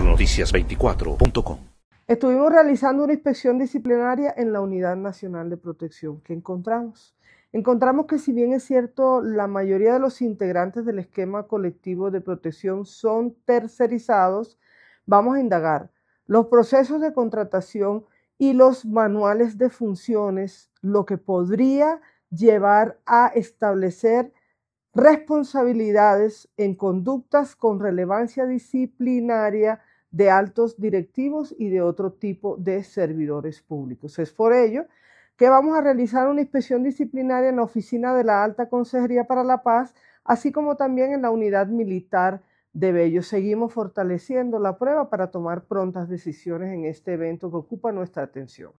noticias 24com Estuvimos realizando una inspección disciplinaria en la Unidad Nacional de Protección. que encontramos? Encontramos que si bien es cierto, la mayoría de los integrantes del esquema colectivo de protección son tercerizados, vamos a indagar los procesos de contratación y los manuales de funciones, lo que podría llevar a establecer responsabilidades en conductas con relevancia disciplinaria de altos directivos y de otro tipo de servidores públicos. Es por ello que vamos a realizar una inspección disciplinaria en la oficina de la Alta Consejería para la Paz, así como también en la unidad militar de Bello. Seguimos fortaleciendo la prueba para tomar prontas decisiones en este evento que ocupa nuestra atención.